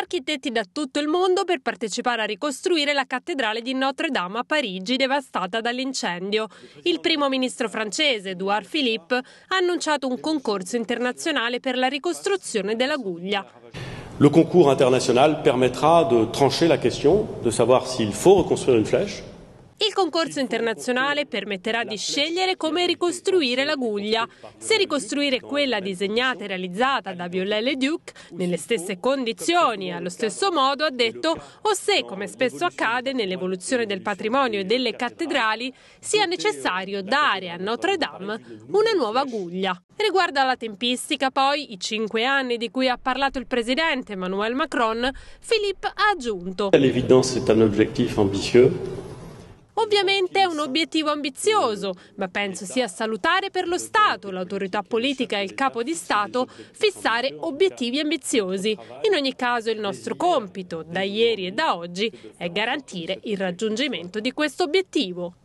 architetti da tutto il mondo per partecipare a ricostruire la cattedrale di Notre Dame a Parigi devastata dall'incendio. Il primo ministro francese, Edouard Philippe, ha annunciato un concorso internazionale per la ricostruzione della Guglia. Le concours international permettra de trancher la question de savoir s'il faut reconstruire une flèche il concorso internazionale permetterà di scegliere come ricostruire l'aguglia, se ricostruire quella disegnata e realizzata da Violet Le Duc nelle stesse condizioni e allo stesso modo, ha detto, o se, come spesso accade nell'evoluzione del patrimonio e delle cattedrali, sia necessario dare a Notre Dame una nuova aguglia. Riguardo alla tempistica, poi, i cinque anni di cui ha parlato il presidente Emmanuel Macron, Philippe ha aggiunto. All'evidenza è un obiettivo ambizioso. Ovviamente è un obiettivo ambizioso, ma penso sia salutare per lo Stato, l'autorità politica e il capo di Stato fissare obiettivi ambiziosi. In ogni caso il nostro compito, da ieri e da oggi, è garantire il raggiungimento di questo obiettivo.